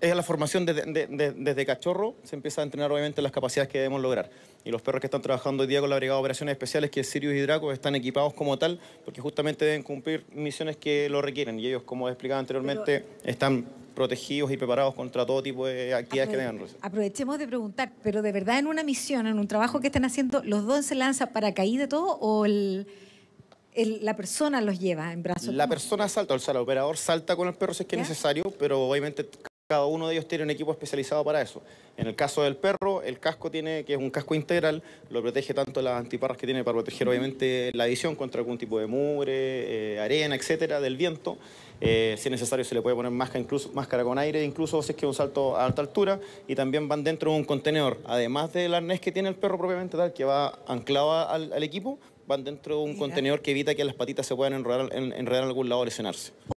es la formación desde, cachorro, se empieza a entrenar obviamente las capacidades que debemos lograr. Y los perros que están trabajando hoy día con la Brigada de Operaciones Especiales, que es Sirius y Draco, están equipados como tal, porque justamente deben cumplir misiones que lo requieren. Y ellos, como he explicado anteriormente, están protegidos y preparados contra todo tipo de actividades que tengan. Aprovechemos de preguntar, pero de verdad en una misión, en un trabajo que están haciendo, ¿los dos se lanzan para caída de todo o el... la persona los lleva en brazos. La persona salta, o sea, el operador salta con el perro si es que es necesario, pero obviamente cada uno de ellos tiene un equipo especializado para eso. En el caso del perro, el casco tiene, que es un casco integral, lo protege tanto las antiparras que tiene para proteger obviamente la visión contra algún tipo de mugre, eh, arena, etcétera, del viento. Eh, si es necesario se le puede poner máscara, incluso, máscara con aire, incluso si es que es un salto a alta altura. Y también van dentro de un contenedor. Además del arnés que tiene el perro propiamente tal, que va anclado al, equipo, van dentro de un contenedor que evita que las patitas se puedan enredar, enredar en algún lado o lesionarse.